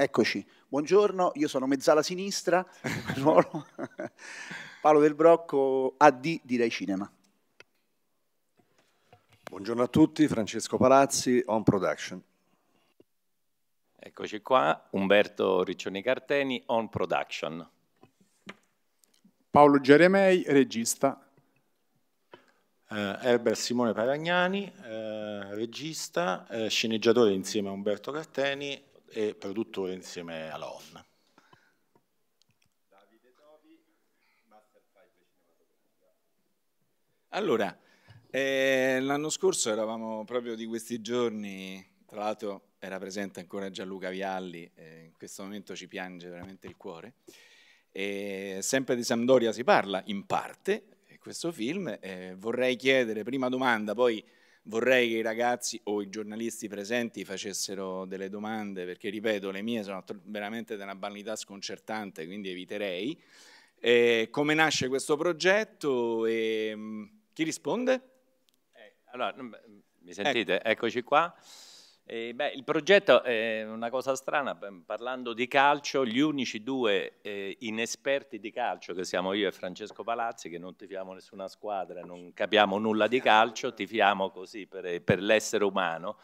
Eccoci, buongiorno, io sono mezzala sinistra, eh, Paolo Del Brocco, AD di Rai Cinema. Buongiorno a tutti, Francesco Palazzi, On Production. Eccoci qua, Umberto Riccioni Carteni, On Production. Paolo Geremei, regista. Eh, Herbert Simone Paragnani, eh, regista, eh, sceneggiatore insieme a Umberto Carteni e produttore insieme a alla ONN. Allora, eh, l'anno scorso eravamo proprio di questi giorni, tra l'altro era presente ancora Gianluca Vialli, eh, in questo momento ci piange veramente il cuore, e sempre di Sampdoria si parla in parte, questo film, eh, vorrei chiedere, prima domanda, poi vorrei che i ragazzi o i giornalisti presenti facessero delle domande, perché ripeto, le mie sono veramente di una banalità sconcertante, quindi eviterei. Eh, come nasce questo progetto e mm, chi risponde? Eh, allora, mm, mm, mi sentite? Ecco. Eccoci qua. Eh, beh, il progetto è una cosa strana, parlando di calcio, gli unici due eh, inesperti di calcio che siamo io e Francesco Palazzi, che non tifiamo nessuna squadra, non capiamo nulla di calcio, tifiamo così per, per l'essere umano.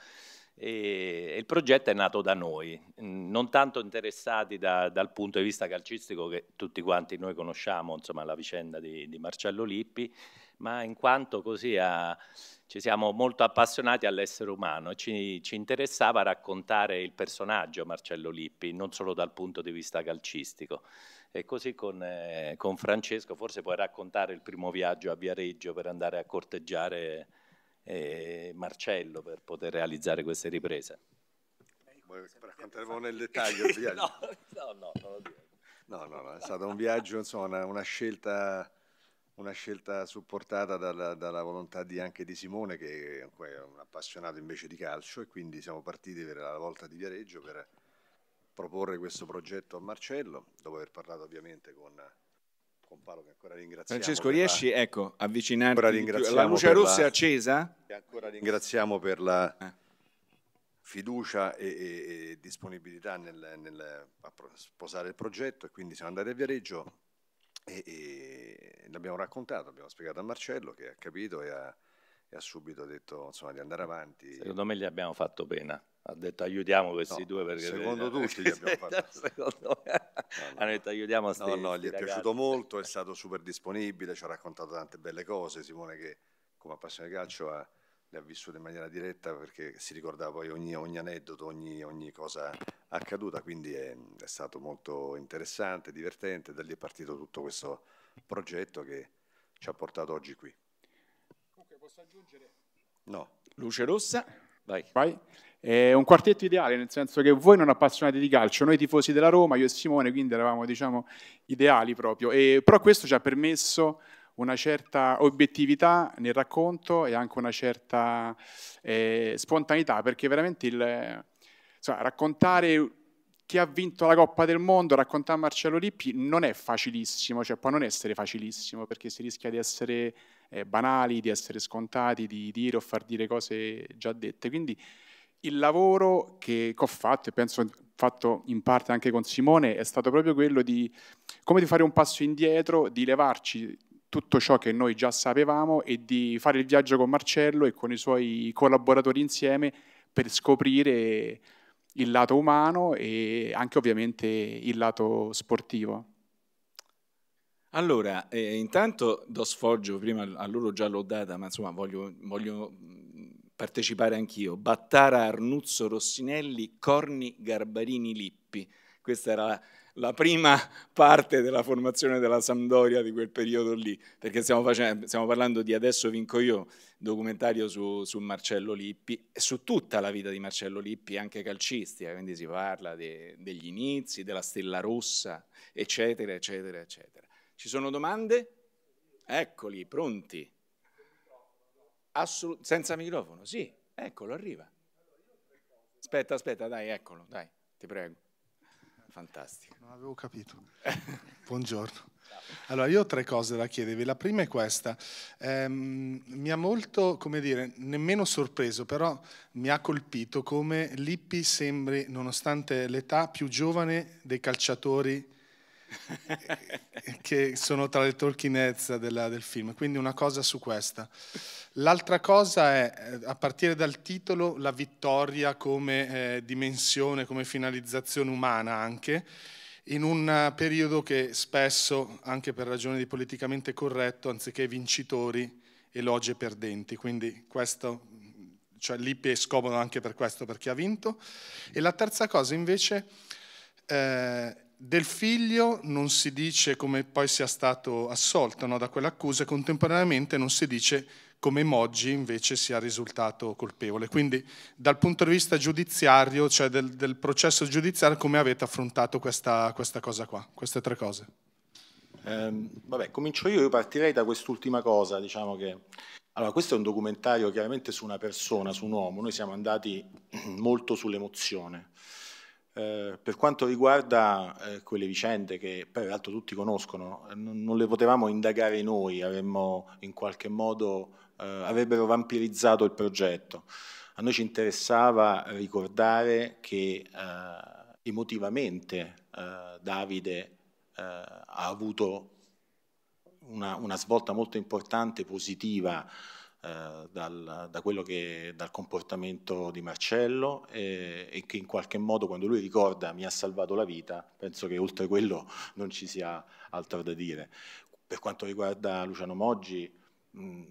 E il progetto è nato da noi, mm, non tanto interessati da, dal punto di vista calcistico che tutti quanti noi conosciamo, insomma la vicenda di, di Marcello Lippi, ma in quanto così a, ci siamo molto appassionati all'essere umano, ci, ci interessava raccontare il personaggio Marcello Lippi, non solo dal punto di vista calcistico. E così con, eh, con Francesco forse puoi raccontare il primo viaggio a Viareggio per andare a corteggiare e Marcello per poter realizzare queste riprese. Eh, vuoi raccontarlo nel dettaglio il viaggio? no, no, no, No, no, è stato un viaggio, insomma, una, una, scelta, una scelta, supportata dalla, dalla volontà di, anche di Simone, che è un appassionato invece di calcio, e quindi siamo partiti per la volta di Viareggio per proporre questo progetto a Marcello, dopo aver parlato ovviamente con comparo che ancora ringraziamo. Francesco, riesci la... ecco, avvicinarti? La luce rossa è accesa? E ancora ringraziamo per la eh. fiducia e, e, e disponibilità nel, nel, sposare il progetto e quindi siamo andati a Viareggio e, e l'abbiamo raccontato, abbiamo spiegato a Marcello che ha capito e ha, e ha subito detto insomma, di andare avanti. Secondo me gli abbiamo fatto pena ha detto aiutiamo questi no, due perché secondo tutti gli abbiamo fatto secondo me no, hanno detto aiutiamo sti, no no gli è ragazzi. piaciuto molto è stato super disponibile ci ha raccontato tante belle cose Simone che come appassionato di calcio ha, le ha vissute in maniera diretta perché si ricordava poi ogni, ogni aneddoto ogni, ogni, cosa accaduta quindi è, è, stato molto interessante divertente da lì è partito tutto questo progetto che ci ha portato oggi qui comunque posso aggiungere no luce rossa Vai. Vai. È un quartetto ideale, nel senso che voi non appassionati di calcio, noi tifosi della Roma, io e Simone, quindi eravamo diciamo, ideali proprio. E, però questo ci ha permesso una certa obiettività nel racconto e anche una certa eh, spontaneità, perché veramente il, insomma, raccontare chi ha vinto la Coppa del Mondo, raccontare Marcello Lippi non è facilissimo, cioè può non essere facilissimo perché si rischia di essere eh, banali, di essere scontati, di dire o far dire cose già dette. Quindi il lavoro che ho fatto, e penso fatto in parte anche con Simone, è stato proprio quello di, di fare un passo indietro, di levarci tutto ciò che noi già sapevamo e di fare il viaggio con Marcello e con i suoi collaboratori insieme per scoprire il lato umano e anche ovviamente il lato sportivo. Allora, eh, intanto do sfoggio, prima a loro già l'ho data, ma insomma voglio, voglio mm, partecipare anch'io. Battara, Arnuzzo, Rossinelli, Corni, Garbarini, Lippi. Questa era la, la prima parte della formazione della Sampdoria di quel periodo lì, perché stiamo, facendo, stiamo parlando di Adesso vinco io, documentario su, su, Marcello Lippi, e su tutta la vita di Marcello Lippi, anche calcistica, quindi si parla de, degli inizi, della Stella Rossa, eccetera, eccetera, eccetera. Ci sono domande? Eccoli, pronti. Assolut- senza microfono, sì, eccolo, arriva. Aspetta, aspetta, dai, eccolo, dai, ti prego. Fantastico. Non avevo capito. Buongiorno. Allora, io ho tre cose da chiedervi. La prima è questa. Ehm, mi ha molto, come dire, nemmeno sorpreso, però mi ha colpito come Lippi sembri, nonostante l'età, più giovane dei calciatori che sono tra le Tolkienezze del film, quindi una cosa su questa. L'altra cosa è, eh, a partire dal titolo, la vittoria come eh, dimensione, come finalizzazione umana anche, in un eh, periodo che spesso, anche per ragioni di politicamente corretto, anziché vincitori, elogia perdenti. Quindi questo, cioè l'IP è scomodo anche per questo, per chi ha vinto. E la terza cosa invece... Eh, del figlio non si dice come poi sia stato assolto no, da quell'accusa e contemporaneamente non si dice come Moggi invece sia risultato colpevole. Quindi dal punto di vista giudiziario, cioè del, del processo giudiziario, come avete affrontato questa, questa cosa qua, queste tre cose? Eh, vabbè, comincio io, io partirei da quest'ultima cosa, diciamo che... Allora, questo è un documentario chiaramente su una persona, su un uomo, noi siamo andati molto sull'emozione. Eh, per quanto riguarda eh, quelle vicende che peraltro tutti conoscono, eh, non, non, le potevamo indagare noi, avremmo in qualche modo, eh, avrebbero vampirizzato il progetto. A noi ci interessava ricordare che eh, emotivamente Davide ha avuto una, una svolta molto importante, positiva, eh, dal, da quello che, dal comportamento di Marcello eh, e che in qualche modo quando lui ricorda mi ha salvato la vita, penso che oltre quello non ci sia altro da dire. Per quanto riguarda Luciano Moggi,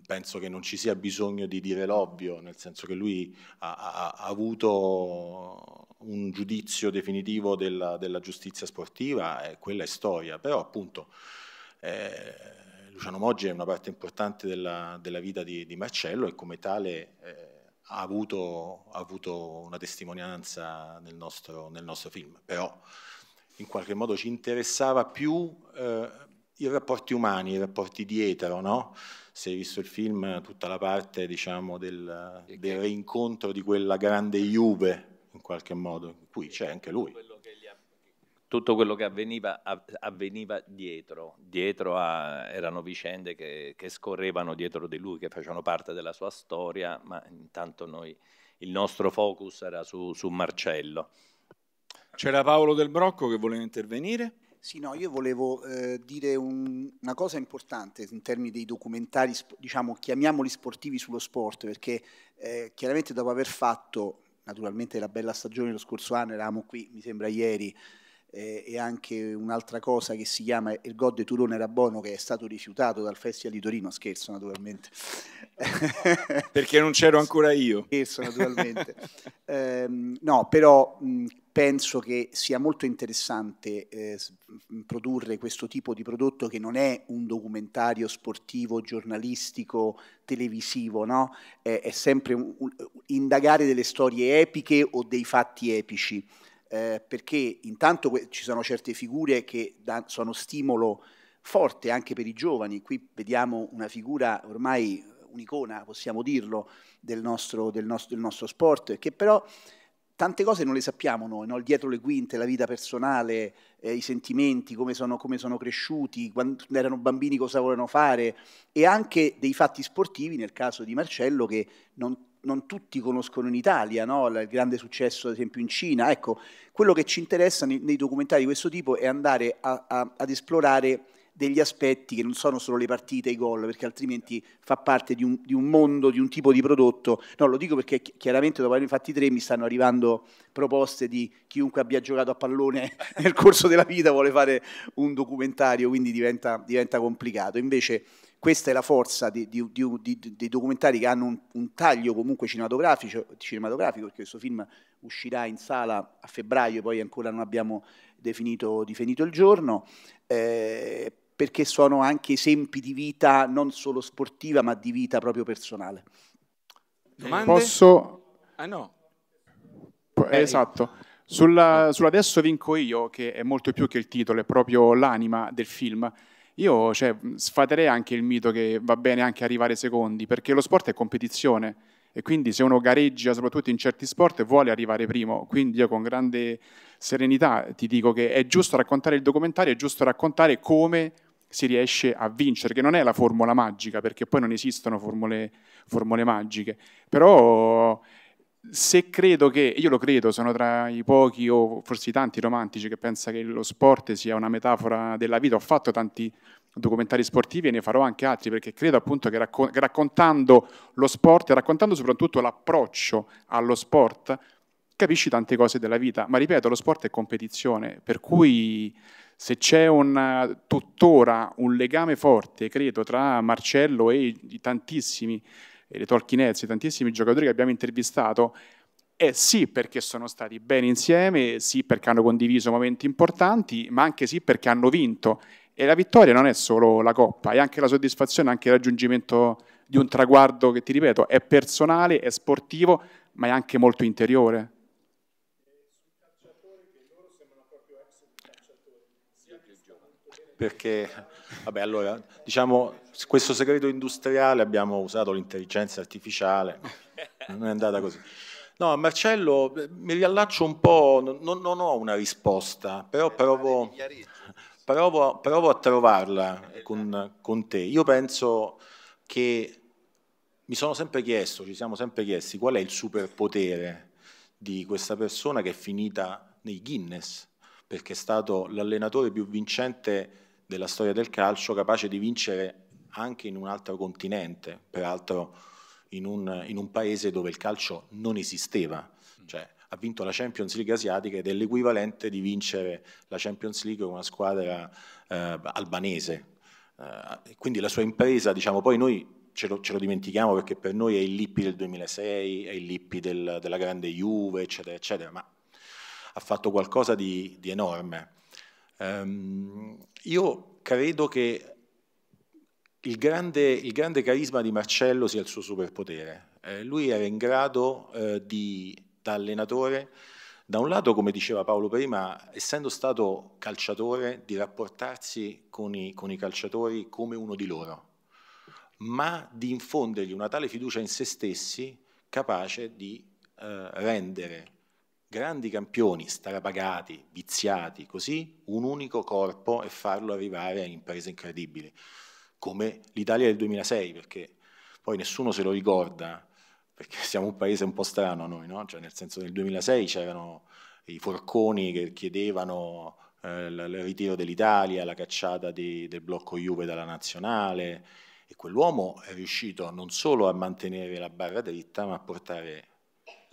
penso che non ci sia bisogno di dire l'ovvio, nel senso che lui ha, ha, ha avuto un giudizio definitivo della, della, giustizia sportiva e quella è storia, però appunto eh, Luciano Moggi è una parte importante della, della vita di, di, Marcello e come tale eh, ha, avuto, ha, avuto, una testimonianza nel nostro, nel nostro, film, però in qualche modo ci interessava più eh, i rapporti umani, i rapporti dietro, no? Se hai visto il film, tutta la parte diciamo, del, del, rincontro di quella grande Juve, in qualche modo, qui c'è anche lui tutto quello che avveniva, avveniva dietro, dietro a, erano vicende che, che, scorrevano dietro di lui, che facevano parte della sua storia, ma intanto noi, il nostro focus era su, su Marcello. C'era Paolo Del Brocco che voleva intervenire? Sì, no, io volevo eh, dire un, una cosa importante in termini dei documentari, diciamo, chiamiamoli sportivi sullo sport, perché eh, chiaramente dopo aver fatto, naturalmente la bella stagione lo scorso anno, eravamo qui, mi sembra ieri, eh, e anche un'altra cosa che si chiama Il God de Turone era buono che è stato rifiutato dal Festival di Torino, scherzo naturalmente. Perché non c'ero ancora io. Scherzo naturalmente. eh, no, però mh, penso che sia molto interessante eh, produrre questo tipo di prodotto che non è un documentario sportivo, giornalistico, televisivo, no? è, è sempre un, un, indagare delle storie epiche o dei fatti epici eh, perché intanto ci sono certe figure che sono stimolo forte anche per i giovani. Qui vediamo una figura ormai un'icona, possiamo dirlo, del nostro, del, nostro, del nostro, sport, che però tante cose non le sappiamo noi, no? dietro le quinte, la vita personale, eh, i sentimenti, come sono, come sono, cresciuti, quando erano bambini cosa volevano fare e anche dei fatti sportivi, nel caso di Marcello, che non non tutti conoscono in Italia, no? il grande successo ad esempio in Cina. Ecco, quello che ci interessa nei, nei documentari di questo tipo è andare a, a, ad esplorare degli aspetti che non sono solo le partite, i gol, perché altrimenti fa parte di un, di un, mondo, di un tipo di prodotto. No, lo dico perché chiaramente dopo avermi fatti tre mi stanno arrivando proposte di chiunque abbia giocato a pallone nel corso della vita vuole fare un documentario, quindi diventa, diventa complicato. Invece questa è la forza dei documentari che hanno un, un taglio comunque cinematografico, cinematografico, perché questo film uscirà in sala a febbraio, e poi ancora non abbiamo definito, definito il giorno, eh, perché sono anche esempi di vita non solo sportiva, ma di vita proprio personale. Domande? Posso... Ah no. Eh, esatto. Sulla, sull'adesso vinco io, che è molto più che il titolo, è proprio l'anima del film. Io cioè, sfaterei anche il mito che va bene anche arrivare secondi, perché lo sport è competizione e quindi se uno gareggia, soprattutto in certi sport, vuole arrivare primo. Quindi io con grande serenità ti dico che è giusto raccontare il documentario, è giusto raccontare come si riesce a vincere, che non è la formula magica, perché poi non esistono formule, formule magiche, però se credo che, io lo credo, sono tra i pochi o forse i tanti romantici che pensa che lo sport sia una metafora della vita, ho fatto tanti documentari sportivi e ne farò anche altri perché credo appunto che, raccon- che raccontando lo sport e raccontando soprattutto l'approccio allo sport capisci tante cose della vita, ma ripeto, lo sport è competizione, per cui se c'è un, tuttora un legame forte, credo, tra Marcello e i tantissimi e dei Tolkienese, tantissimi giocatori che abbiamo intervistato, è eh sì perché sono stati bene insieme, sì perché hanno condiviso momenti importanti, ma anche sì perché hanno vinto. E la vittoria non è solo la coppa, è anche la soddisfazione, anche il raggiungimento di un traguardo che, ti ripeto, è personale, è sportivo, ma è anche molto interiore. Perché Vabbè, allora, diciamo, questo segreto industriale abbiamo usato l'intelligenza artificiale, non è andata così. No, Marcello, mi riallaccio un po', non, non ho una risposta, però eh, provo, provo, provo a trovarla con, con te. Io penso che mi sono sempre chiesto, ci siamo sempre chiesti, qual è il superpotere di questa persona che è finita nei Guinness, perché è stato l'allenatore più vincente della storia del calcio capace di vincere anche in un altro continente, peraltro in un, in un paese dove il calcio non esisteva. Cioè, ha vinto la Champions League asiatica ed è l'equivalente di vincere la Champions League con una squadra eh, albanese. Eh, quindi la sua impresa, diciamo, poi noi Ce lo, ce lo, dimentichiamo perché per noi è il Lippi del 2006, è il Lippi del, della grande Juve, eccetera, eccetera, ma ha fatto qualcosa di, di enorme. Um, io credo che il grande, il grande, carisma di Marcello sia il suo superpotere. Eh, lui era in grado eh, di, da allenatore, da un lato, come diceva Paolo prima, essendo stato calciatore, di rapportarsi con i, con i calciatori come uno di loro, ma di infondergli una tale fiducia in se stessi capace di eh, rendere grandi campioni strapagati, viziati, così, un unico corpo e farlo arrivare a imprese incredibili, come l'Italia del 2006, perché poi nessuno se lo ricorda, perché siamo un paese un po' strano noi, no? cioè, nel senso nel 2006 c'erano i forconi che chiedevano eh, il ritiro dell'Italia, la cacciata di, del blocco Juve dalla nazionale, e quell'uomo è riuscito non solo a mantenere la barra dritta, ma a portare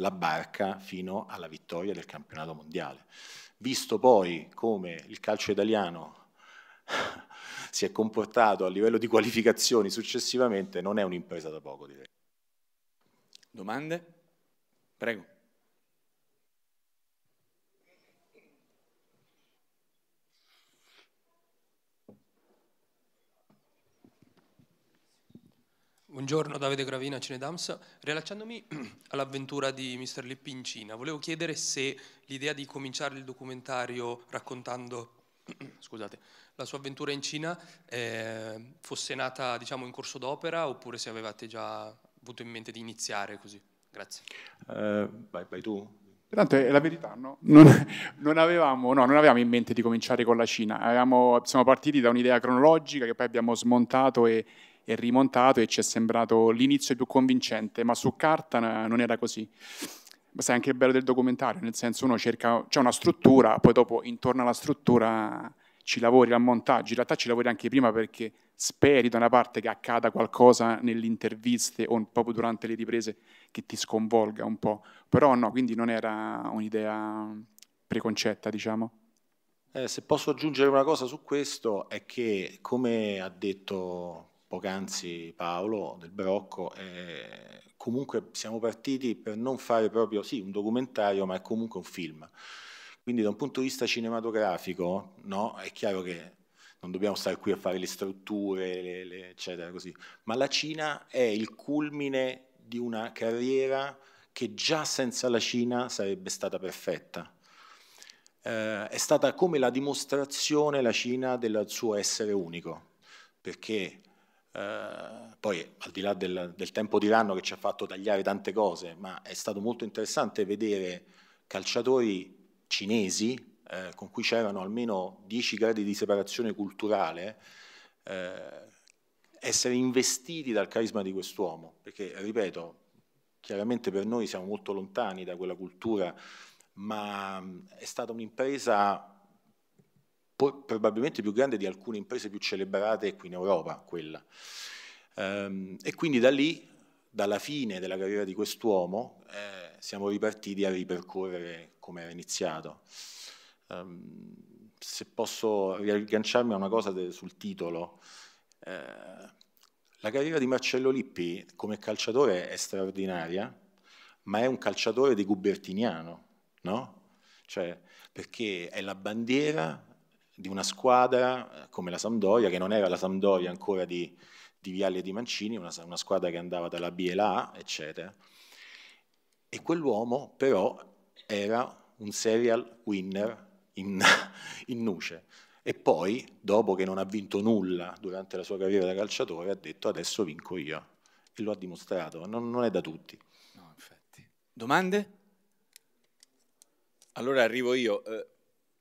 la barca fino alla vittoria del campionato mondiale. Visto poi come il calcio italiano si è comportato a livello di qualificazioni successivamente, non è un'impresa da poco direi. Domande? Prego. Buongiorno Davide Gravina, Cinedams. Rilacciandomi all'avventura di Mr. Lippi in Cina, volevo chiedere se l'idea di cominciare il documentario raccontando scusate, la sua avventura in Cina eh, fosse nata diciamo, in corso d'opera oppure se avevate già avuto in mente di iniziare così. Grazie. Eh, vai, vai tu. Tanto è la verità, no? Non, non, avevamo, no, non, avevamo, in mente di cominciare con la Cina, avevamo, siamo partiti da un'idea cronologica che poi abbiamo smontato e, è rimontato e ci è sembrato l'inizio più convincente, ma su carta non era così. Ma sai anche il bello del documentario, nel senso uno cerca, c'è una struttura, poi dopo intorno alla struttura ci lavori al montaggio, in realtà ci lavori anche prima perché speri da una parte che accada qualcosa nelle interviste o proprio durante le riprese che ti sconvolga un po', però no, quindi non era un'idea preconcetta, diciamo. Eh, se posso aggiungere una cosa su questo è che, come ha detto poc'anzi Paolo del Brocco, eh, comunque siamo partiti per non fare proprio, sì, un documentario, ma è comunque un film. Quindi da un punto di vista cinematografico, no, è chiaro che non dobbiamo stare qui a fare le strutture, le, le, eccetera, così, ma la Cina è il culmine di una carriera che già senza la Cina sarebbe stata perfetta. Eh, è stata come la dimostrazione la Cina del suo essere unico, perché eh, poi al di là del, del tempo di ranno che ci ha fatto tagliare tante cose, ma è stato molto interessante vedere calciatori cinesi uh, con cui c'erano almeno 10 gradi di separazione culturale uh, essere investiti dal carisma di quest'uomo, perché ripeto, chiaramente per noi siamo molto lontani da quella cultura, ma mm, è stata un'impresa probabilmente più grande di alcune imprese più celebrate qui in Europa, quella. Ehm, e quindi da lì, dalla fine della carriera di quest'uomo, eh, siamo ripartiti a ripercorrere come era iniziato. Ehm, se posso riagganciarmi a una cosa sul titolo, eh, la carriera di Marcello Lippi come calciatore è straordinaria, ma è un calciatore di Gubertiniano, no? Cioè, perché è la bandiera di una squadra eh, come la Sampdoria, che non era la Sampdoria ancora di, di Vialli e di Mancini, una, una, squadra che andava dalla B e la A, eccetera. E quell'uomo però era un serial winner in, in nuce. E poi, dopo che non ha vinto nulla durante la sua carriera da calciatore, ha detto adesso vinco io. E lo ha dimostrato, non, non è da tutti. No, infatti. Domande? Allora arrivo io. Uh,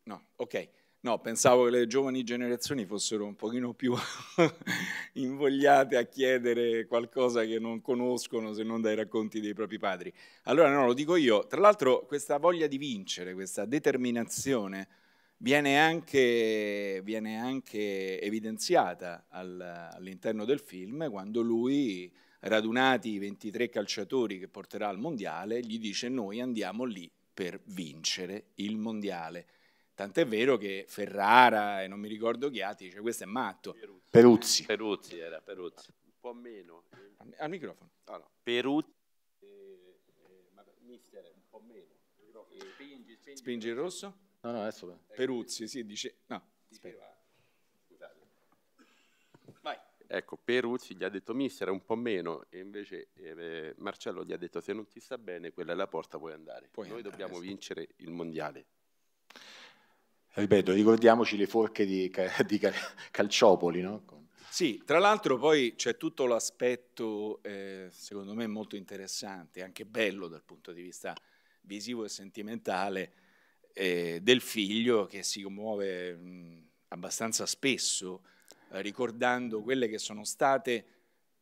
no, ok. No, pensavo che le giovani generazioni fossero un pochino più invogliate a chiedere qualcosa che non conoscono se non dai racconti dei propri padri. Allora no, lo dico io. Tra l'altro questa voglia di vincere, questa determinazione viene anche, viene anche evidenziata all'interno del film quando lui, radunati i 23 calciatori che porterà al mondiale, gli dice noi andiamo lì per vincere il mondiale Tant'è vero che Ferrara e non mi ricordo chi altri dice questo è matto. Peruzzi. Peruzzi era, Peruzzi. Un po' meno. Al, al microfono. No, ah, no. Peruzzi. Eh, eh, mister, un po' meno. Eh, spingi, spingi, spingi il rosso? No, no, adesso. Ecco. Peruzzi, sì, dice... No, Diceva, Ecco, Peruzzi gli ha detto mister un po' meno e invece eh, Marcello gli ha detto se non ti sta bene quella è la porta puoi andare. Puoi Noi andare, dobbiamo adesso. vincere il mondiale. Ripeto, ricordiamoci le forche di, di Calciopoli, no? Sì, tra l'altro poi c'è tutto l'aspetto, eh, secondo me, molto interessante, anche bello dal punto di vista visivo e sentimentale, eh, del figlio che si muove mh, abbastanza spesso, eh, ricordando quelle che sono state,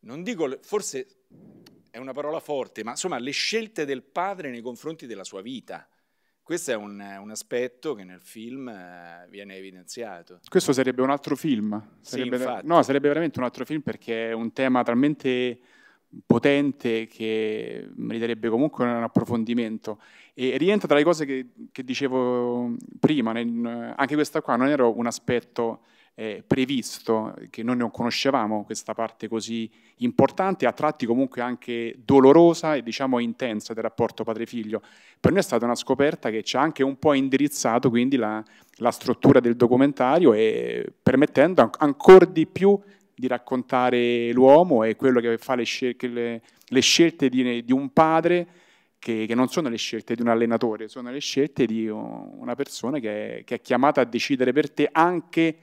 non dico, forse è una parola forte, ma insomma le scelte del padre nei confronti della sua vita questo è un, un, aspetto che nel film eh, viene evidenziato. Questo sarebbe un altro film. Sarebbe, sì, no, sarebbe veramente un altro film perché è un tema talmente potente che meriterebbe comunque un approfondimento e rientra tra le cose che, che dicevo prima, nel, anche questa qua non era un aspetto eh, previsto, che noi non conoscevamo questa parte così importante, a tratti comunque anche dolorosa e diciamo intensa del rapporto padre-figlio. Per noi è stata una scoperta che ci ha anche un po' indirizzato quindi la, la struttura del documentario e permettendo ancora di più di raccontare l'uomo e quello che fa le, scel- le, le scelte di, di, un padre che, che, non sono le scelte di un allenatore, sono le scelte di una persona che è, che è chiamata a decidere per te anche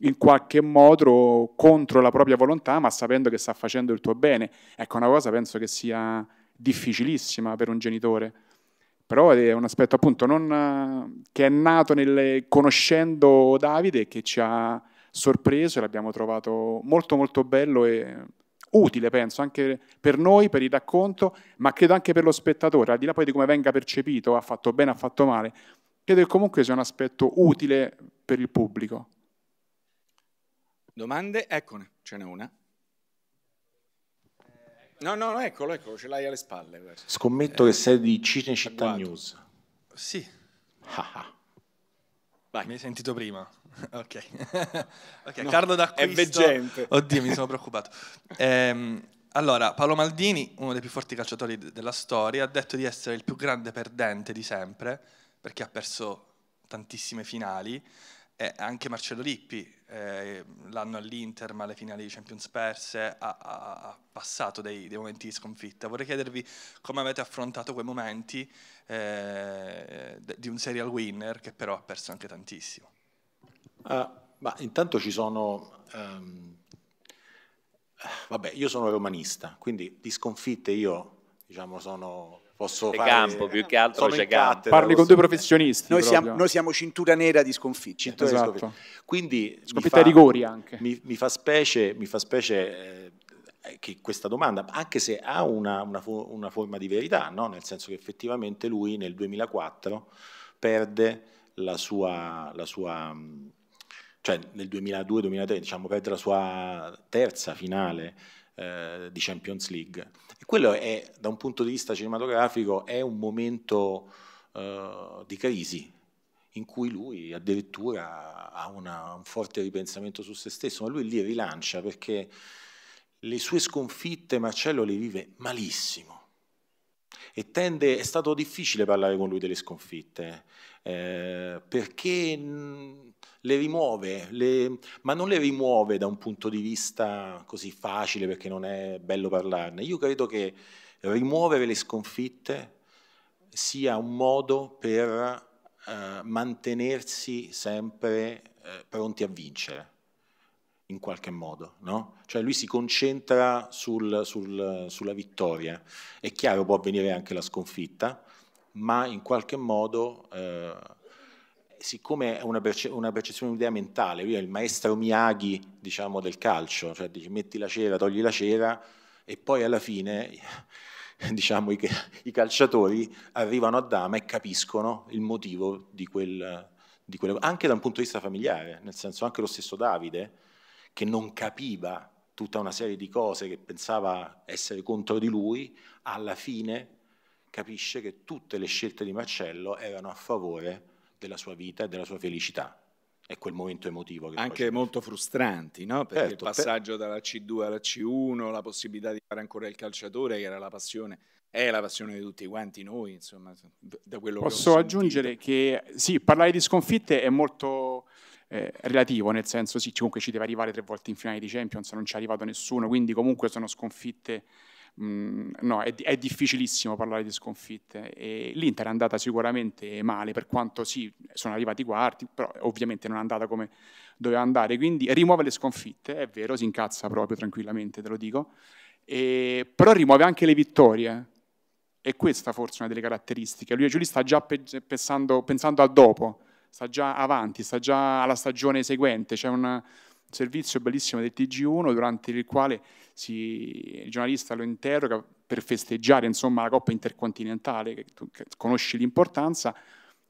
in qualche modo contro la propria volontà, ma sapendo che sta facendo il tuo bene. Ecco, una cosa penso che sia difficilissima per un genitore. Però è un aspetto appunto non, che è nato nel, conoscendo Davide che ci ha sorpreso e l'abbiamo trovato molto molto bello e utile, penso, anche per noi, per il racconto, ma credo anche per lo spettatore, al di là poi di come venga percepito, ha fatto bene, ha fatto male, credo che comunque sia un aspetto utile per il pubblico. Domande? Eccone, ce n'è una. No, no, eccolo, eccolo, ce l'hai alle spalle. Scommetto eh, che sei di Cinecittà News. Sì. Ah, ah. Mi hai sentito prima? ok. okay no, Carlo d'acquisto. È veggente. Oddio, mi sono preoccupato. Ehm, allora, Paolo Maldini, uno dei più forti calciatori de- della storia, ha detto di essere il più grande perdente di sempre, perché ha perso tantissime finali eh, anche Marcello Lippi, eh, l'anno all'Inter ma le finali di Champions perse, ha, ha, passato dei, dei, momenti di sconfitta. Vorrei chiedervi come avete affrontato quei momenti eh, di un serial winner che però ha perso anche tantissimo. Uh, ma intanto ci sono... Um, vabbè, io sono romanista, quindi di sconfitte io diciamo, sono Posso c'è fare... campo, più che altro Sono c'è campo. Parli con due professionisti. Noi siamo, noi siamo, cintura nera di sconfitti Cintura esatto. di sconfitte. Quindi sconfitte fa, rigori anche. Mi, mi, fa specie, mi fa specie eh, che questa domanda, anche se ha una, una, una forma di verità, no? nel senso che effettivamente lui nel 2004 perde la sua... La sua cioè nel 2002-2003 diciamo, perde la sua terza finale eh, di Champions League. E quello è, da un punto di vista cinematografico, è un momento eh, di crisi in cui lui addirittura ha una, un forte ripensamento su se stesso, ma lui li rilancia perché le sue sconfitte Marcello le vive malissimo e tende, è stato difficile parlare con lui delle sconfitte, eh, perché le rimuove, le, ma non le rimuove da un punto di vista così facile perché non è bello parlarne. Io credo che rimuovere le sconfitte sia un modo per eh, mantenersi sempre eh, pronti a vincere in qualche modo, no? Cioè lui si concentra sul, sul, sulla vittoria. È chiaro, può avvenire anche la sconfitta, ma in qualche modo, eh, siccome è una, perce una percezione, un'idea mentale, lui è il maestro Miyagi, diciamo, del calcio, cioè dici metti la cera, togli la cera, e poi alla fine... diciamo, i, i calciatori arrivano a Dama e capiscono il motivo di quel, di quel, anche da un punto di vista familiare, nel senso anche lo stesso Davide, che non capiva tutta una serie di cose che pensava essere contro di lui, alla fine capisce che tutte le scelte di Marcello erano a favore della sua vita e della sua felicità. È quel momento emotivo. Che Anche molto frustranti, no? Perché certo, il passaggio per... dalla C2 alla C1, la possibilità di fare ancora il calciatore, che era la passione, è la passione di tutti quanti noi, insomma, da quello Posso che Posso aggiungere che, sì, parlare di sconfitte è molto eh, relativo, nel senso sì, comunque ci deve arrivare tre volte in finale di Champions, non ci è arrivato nessuno, quindi comunque sono sconfitte, mm, no, è, è, difficilissimo parlare di sconfitte. E L'Inter è andata sicuramente male, per quanto sì, sono arrivati i quarti, però ovviamente non è andata come doveva andare, quindi rimuove le sconfitte, è vero, si incazza proprio tranquillamente, te lo dico, e, però rimuove anche le vittorie. E questa forse è una delle caratteristiche. Lui e Giulio sta già pe- pensando, pensando a dopo, sta già avanti, sta già alla stagione seguente. C'è un servizio bellissimo del TG1 durante il quale si, il giornalista lo interroga per festeggiare insomma, la Coppa Intercontinentale, che tu che conosci l'importanza,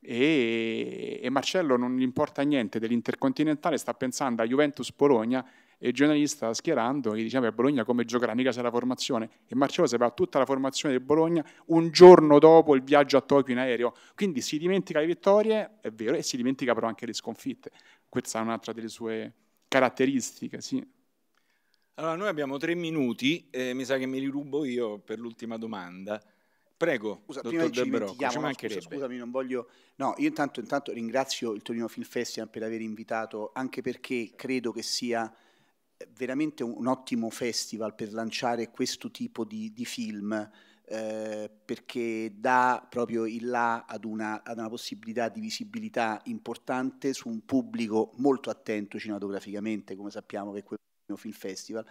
e, e Marcello non gli importa niente dell'Intercontinentale, sta pensando a Juventus-Bologna e il giornalista schierando gli diceva a Bologna come giocherà, mica sarà la formazione e Marcello sapeva tutta la formazione del Bologna un giorno dopo il viaggio a Tokyo in aereo, quindi si dimentica le vittorie, è vero, e si dimentica però anche le sconfitte, questa è un'altra delle sue caratteristiche, sì. Allora, noi abbiamo tre minuti, eh, mi sa che me li rubo io per l'ultima domanda. Prego, scusa, prima ci ci no, scusami, non voglio... No, io intanto, intanto ringrazio il Torino Film Festival per aver invitato, anche perché credo che sia veramente un ottimo festival per lanciare questo tipo di, di film. Eh, perché dà proprio il là ad una, ad una, possibilità di visibilità importante su un pubblico molto attento cinematograficamente, come sappiamo che è quello del Film Festival.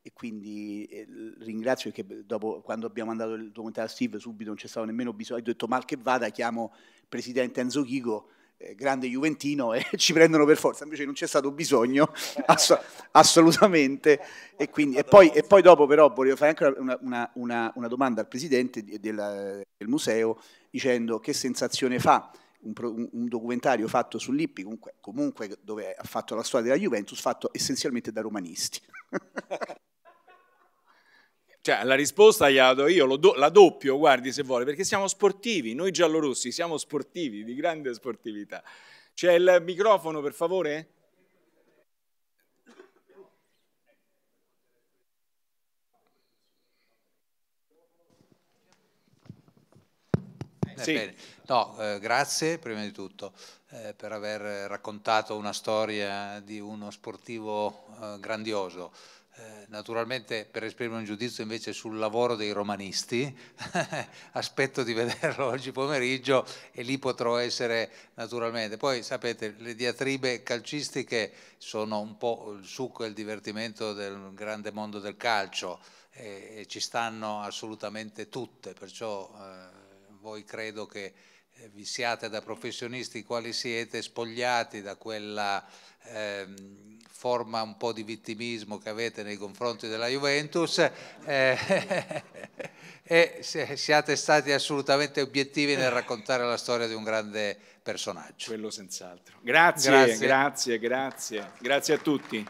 E quindi eh, ringrazio perché dopo, quando abbiamo mandato il documentario a Steve subito non c'è stato nemmeno bisogno, ho detto mal che vada, chiamo il presidente Enzo Chico eh, grande Juventino e eh, ci prendono per forza, invece non c'è stato bisogno eh, ass assolutamente. E, quindi, e, poi, e, poi, dopo però volevo fare anche una, una, una, una domanda al presidente del, del, museo dicendo che sensazione fa un, un documentario fatto sull'Ippi, comunque, comunque dove ha fatto la storia della Juventus, fatto essenzialmente da romanisti. Cioè, la risposta gli do io, do, la doppio, guardi se vuole, perché siamo sportivi, noi giallorossi siamo sportivi, di grande sportività. C'è il microfono, per favore? Eh, sì. no, eh, grazie prima di tutto eh, per aver raccontato una storia di uno sportivo eh, grandioso. Eh, naturalmente per esprimere un giudizio invece sul lavoro dei romanisti, aspetto di vederlo oggi pomeriggio e lì potrò essere naturalmente. Poi sapete, le diatribe calcistiche sono un po' il succo e il divertimento del grande mondo del calcio e, e ci stanno assolutamente tutte, perciò eh, voi credo che eh, vi siate da professionisti quali siete spogliati da quella Ehm, forma un po' di vittimismo che avete nei confronti della Juventus eh, e siate stati assolutamente obiettivi nel raccontare la storia di un grande personaggio. Quello senz'altro. Grazie, grazie, grazie, grazie, grazie a tutti.